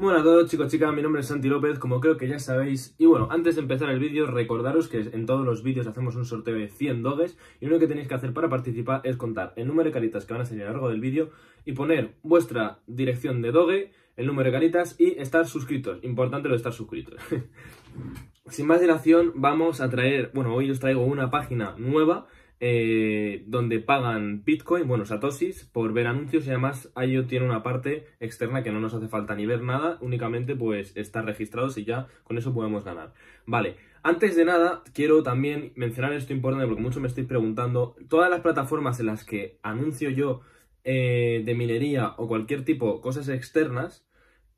Bueno a todos chicos, chicas, mi nombre es Santi López, como creo que ya sabéis. Y bueno, antes de empezar el vídeo, recordaros que en todos los vídeos hacemos un sorteo de 100 doges y lo único que tenéis que hacer para participar es contar el número de caritas que van a salir a lo largo del vídeo y poner vuestra dirección de doge, el número de caritas y estar suscritos. Importante lo de estar suscritos. Sin más dilación, vamos a traer, bueno, hoy os traigo una página nueva eh, donde pagan Bitcoin, bueno, Satoshi, por ver anuncios y además ello tiene una parte externa que no nos hace falta ni ver nada, únicamente pues estar registrados y ya con eso podemos ganar. Vale, antes de nada, quiero también mencionar esto importante porque mucho me estoy preguntando. Todas las plataformas en las que anuncio yo eh, de minería o cualquier tipo, cosas externas,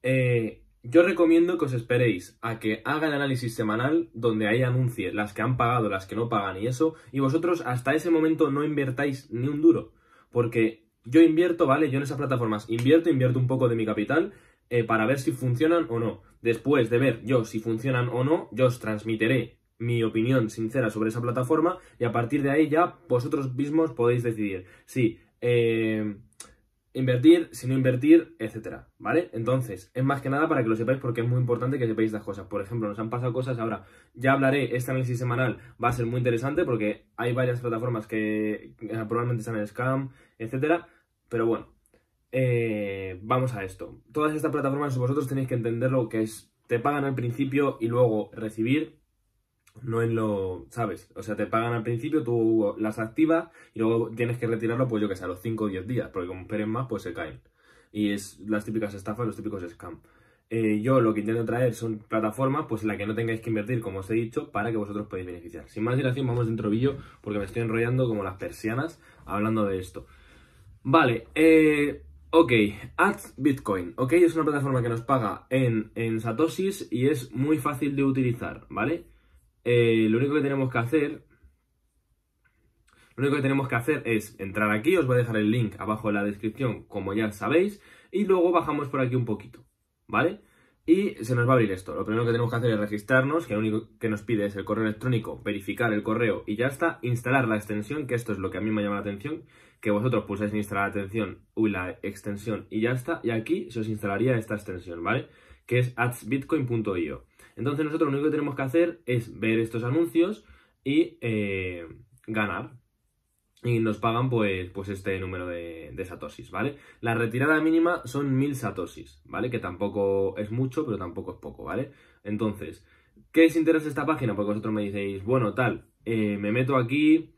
eh, yo recomiendo que os esperéis a que haga el análisis semanal donde ahí anuncie las que han pagado, las que no pagan y eso, y vosotros hasta ese momento no invertáis ni un duro, porque yo invierto, ¿vale? Yo en esas plataformas invierto, invierto un poco de mi capital eh, para ver si funcionan o no. Después de ver yo si funcionan o no, yo os transmitiré mi opinión sincera sobre esa plataforma y a partir de ahí ya vosotros mismos podéis decidir Sí. Eh, invertir, si no invertir, etcétera, ¿vale? Entonces, es más que nada para que lo sepáis porque es muy importante que sepáis las cosas. Por ejemplo, nos han pasado cosas ahora, ya hablaré, esta análisis semanal va a ser muy interesante porque hay varias plataformas que probablemente están en scam, etcétera, pero bueno, eh, vamos a esto. Todas estas plataformas vosotros tenéis que entender lo que es te pagan al principio y luego recibir no en lo, ¿sabes? O sea, te pagan al principio, tú las activas y luego tienes que retirarlo, pues yo que sé, a los 5 o 10 días, porque como esperen más, pues se caen. Y es las típicas estafas, los típicos scam. Eh, yo lo que intento traer son plataformas pues en las que no tengáis que invertir, como os he dicho, para que vosotros podáis beneficiar. Sin más dilación, vamos dentro vídeo, porque me estoy enrollando como las persianas hablando de esto. Vale, eh... Ok, Ads Bitcoin, ok, es una plataforma que nos paga en, en y es muy fácil de utilizar, ¿vale? Eh, lo único que tenemos que hacer lo único que tenemos que hacer es entrar aquí, os voy a dejar el link abajo en la descripción, como ya sabéis, y luego bajamos por aquí un poquito, ¿vale? Y se nos va a abrir esto. Lo primero que tenemos que hacer es registrarnos, que lo único que nos pide es el correo electrónico, verificar el correo y ya está, instalar la extensión, que esto es lo que a mí me llama la atención, que vosotros pulsáis instalar atención, uy, la extensión y ya está, y aquí se os instalaría esta extensión, ¿vale? Que es adsbitcoin.io. Entonces nosotros lo único que tenemos que hacer es ver estos anuncios y eh, ganar. Y nos pagan pues, pues este número de, satosis, ¿vale? La retirada mínima son 1000 satosis, ¿vale? Que tampoco es mucho, pero tampoco es poco, ¿vale? Entonces, ¿qué os interesa esta página? Porque vosotros me decís, bueno, tal, eh, me meto aquí,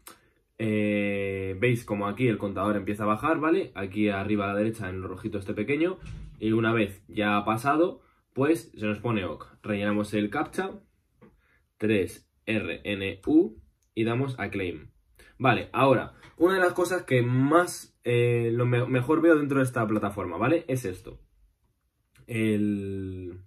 eh, veis como aquí el contador empieza a bajar, ¿vale? Aquí arriba a la derecha en rojito este pequeño. Y una vez ya ha pasado, pues se nos pone OK. Rellenamos el CAPTCHA, 3RNU y damos a Claim. Vale, ahora, una de las cosas que más, eh, lo mejor veo dentro de esta plataforma, ¿vale? Es esto. El,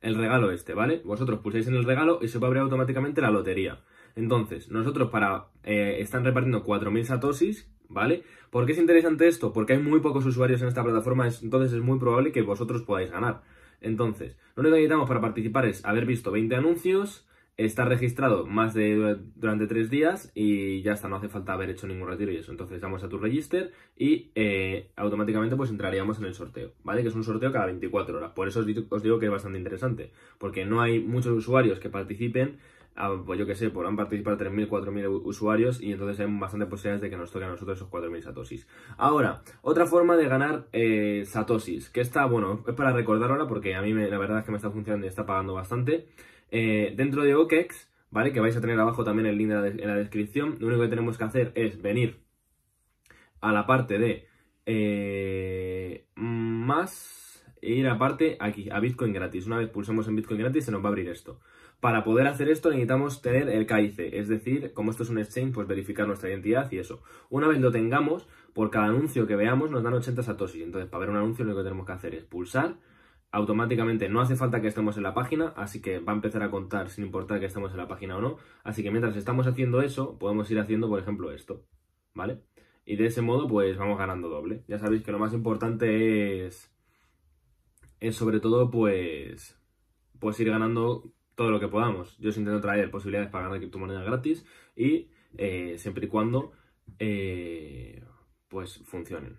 el regalo este, ¿vale? Vosotros pulsáis en el regalo y se va a abrir automáticamente la lotería. Entonces, nosotros para... Eh, están repartiendo 4.000 satosis, ¿vale? ¿Por qué es interesante esto? Porque hay muy pocos usuarios en esta plataforma, entonces es muy probable que vosotros podáis ganar. Entonces, lo único que necesitamos para participar es haber visto 20 anuncios, estar registrado más de durante 3 días y ya está, no hace falta haber hecho ningún retiro y eso. Entonces vamos a tu register y eh, automáticamente pues entraríamos en el sorteo, ¿vale? Que es un sorteo cada 24 horas. Por eso os digo que es bastante interesante, porque no hay muchos usuarios que participen pues yo que sé, podrán participar 3.000, 4.000 usuarios y entonces hay bastantes posibilidades de que nos toque a nosotros esos 4.000 satosis Ahora, otra forma de ganar eh, satosis que está, bueno, es para recordar ahora porque a mí la verdad es que me está funcionando y está pagando bastante. Eh, dentro de OKEX, ¿vale? Que vais a tener abajo también el link en la descripción, lo único que tenemos que hacer es venir a la parte de eh, más ir aparte aquí, a Bitcoin gratis. Una vez pulsamos en Bitcoin gratis se nos va a abrir esto. Para poder hacer esto necesitamos tener el KIC, es decir, como esto es un exchange, pues verificar nuestra identidad y eso. Una vez lo tengamos, por cada anuncio que veamos nos dan 80 satoshis. Entonces, para ver un anuncio lo que tenemos que hacer es pulsar automáticamente no hace falta que estemos en la página, así que va a empezar a contar sin importar que estemos en la página o no. Así que mientras estamos haciendo eso, podemos ir haciendo, por ejemplo, esto, ¿vale? Y de ese modo, pues vamos ganando doble. Ya sabéis que lo más importante es sobre todo pues, pues ir ganando todo lo que podamos. Yo os intento traer posibilidades para ganar criptomonedas gratis y eh, siempre y cuando eh, pues funcionen.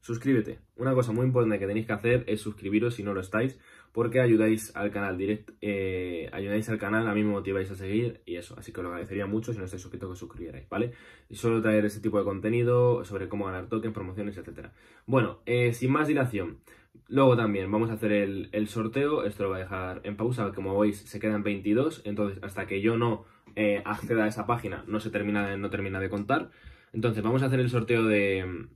Suscríbete. Una cosa muy importante que tenéis que hacer es suscribiros si no lo estáis, porque ayudáis al canal direct, eh, ayudáis al canal, a mí me motiváis a seguir y eso. Así que lo agradecería mucho si no estáis suscritos que os suscribierais, ¿vale? Y solo traer ese tipo de contenido sobre cómo ganar tokens, promociones, etcétera. Bueno, sin más dilación. Luego también vamos a hacer el, sorteo, esto lo voy a dejar en pausa, como veis se quedan 22, entonces hasta que yo no eh, acceda a esa página no se termina de, no termina de contar. Entonces vamos a hacer el sorteo de,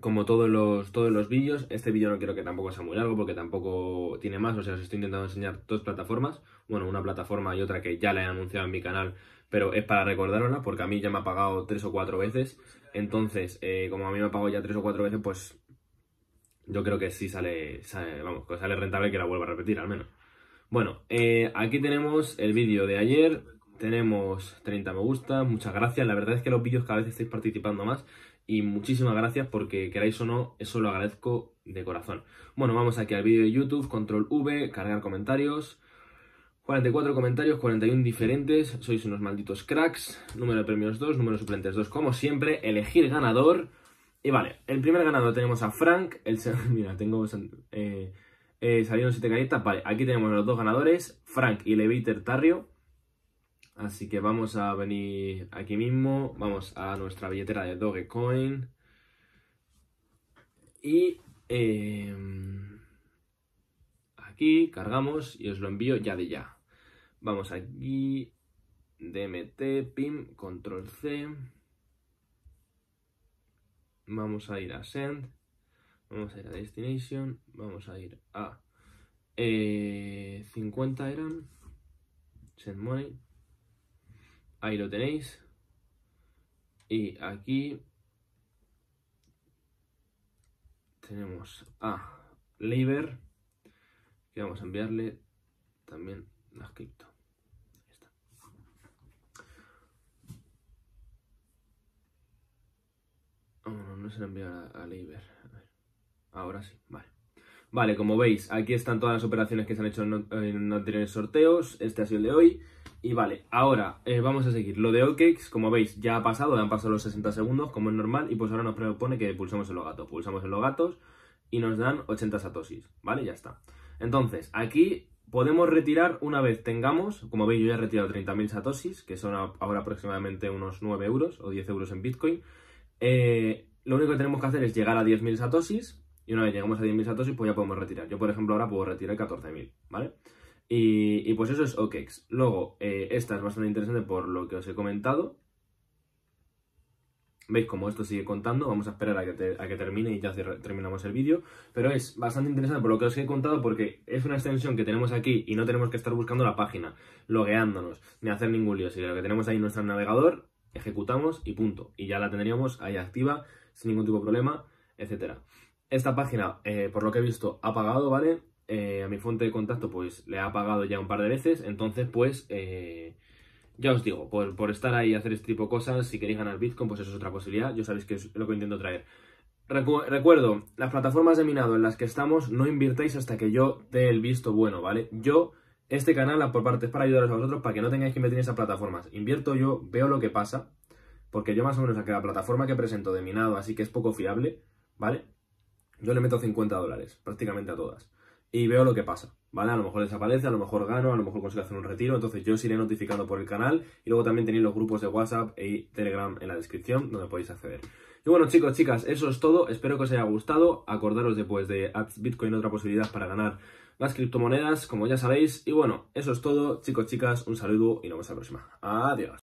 como todos los, todos los vídeos, este vídeo no quiero que tampoco sea muy largo porque tampoco tiene más, o sea, os estoy intentando enseñar dos plataformas, bueno, una plataforma y otra que ya la he anunciado en mi canal, pero es para recordárosla porque a mí ya me ha pagado tres o cuatro veces, entonces, eh, como a mí me ha pagado ya tres o cuatro veces, pues yo creo que sí sale, vamos, sale rentable que la vuelva a repetir al menos. Bueno, eh, aquí tenemos el vídeo de ayer, tenemos 30 me gusta, muchas gracias, la verdad es que los vídeos cada vez estáis participando más y muchísimas gracias porque queráis o no, eso lo agradezco de corazón. Bueno, vamos aquí al vídeo de YouTube, control V, cargar comentarios. 44 comentarios, 41 diferentes, sois unos malditos cracks, número de premios 2, número de suplentes 2, como siempre, elegir ganador, y vale, el primer ganador tenemos a Frank, el mira, tengo... Eh, eh, salieron 7 galletas, vale, aquí tenemos los dos ganadores, Frank y Leviter Tarrio. Así que vamos a venir aquí mismo, vamos a nuestra billetera de Dogecoin. Y em, aquí cargamos y os lo envío ya de ya. Vamos aquí, DMT, PIM, control C vamos a ir a Send, vamos a ir a Destination, vamos a ir a 50 eh, eran, Send Money, ahí lo tenéis, y aquí tenemos a Labor, que vamos a enviarle también las cripto. no se lo a, a Ahora sí, vale. Vale, como veis, aquí están todas las operaciones que se han hecho en, en anteriores sorteos. Este ha sido el de hoy. Y vale, ahora eh, vamos a seguir. Lo de oldcakes, como veis, ya ha pasado, han pasado los 60 segundos, como es normal. Y pues ahora nos propone que pulsemos en los gatos. Pulsamos en los gatos y nos dan 80 satosis. Vale, ya está. Entonces, aquí podemos retirar una vez tengamos, como veis yo ya he retirado 30.000 satosis, que son ahora aproximadamente unos 9 euros o 10 euros en Bitcoin, eh, lo único que tenemos que hacer es llegar a 10.000 satosis, y una vez llegamos a 10.000 satosis, pues ya podemos retirar. Yo, por ejemplo, ahora puedo retirar 14.000, ¿vale? Y, pues eso es OKEx. Luego, eh, esta es bastante interesante por lo que os he comentado. ¿Veis cómo esto sigue contando? Vamos a esperar a que, a que termine y ya terminamos el vídeo. Pero es bastante interesante por lo que os he contado porque es una extensión que tenemos aquí y no tenemos que estar buscando la página, logueándonos, ni hacer ningún lío. Si lo que tenemos ahí en nuestro navegador ejecutamos y punto. Y ya la tendríamos ahí activa sin ningún tipo de problema, etcétera. Esta página, eh, por lo que he visto, ha pagado, ¿vale? Eh, a mi fuente de contacto, pues le ha pagado ya un par de veces. Entonces, pues, eh, ya os digo, por, estar ahí y hacer este tipo de cosas, si queréis ganar Bitcoin, pues eso es otra posibilidad. Yo sabéis que es lo que intento traer. recuerdo, las plataformas de minado en las que estamos, no invirtáis hasta que yo dé el visto bueno, ¿vale? Yo este canal por parte es para ayudaros a vosotros para que no tengáis que invertir en esas plataformas. Invierto yo, veo lo que pasa, porque yo más o menos a que la plataforma que presento de minado, así que es poco fiable, ¿vale? Yo le meto 50 dólares prácticamente a todas. Y veo lo que pasa, ¿vale? A lo mejor desaparece, a lo mejor gano, a lo mejor consigo hacer un retiro, entonces yo os iré notificando por el canal y luego también tenéis los grupos de WhatsApp y Telegram en la descripción donde podéis acceder. Y bueno, chicos, chicas, eso es todo. Espero que os haya gustado. Acordaros después de Ads Bitcoin otra posibilidad para ganar las criptomonedas, como ya sabéis. Y bueno, eso es todo, chicos, chicas, un saludo y nos vemos la próxima. Adiós.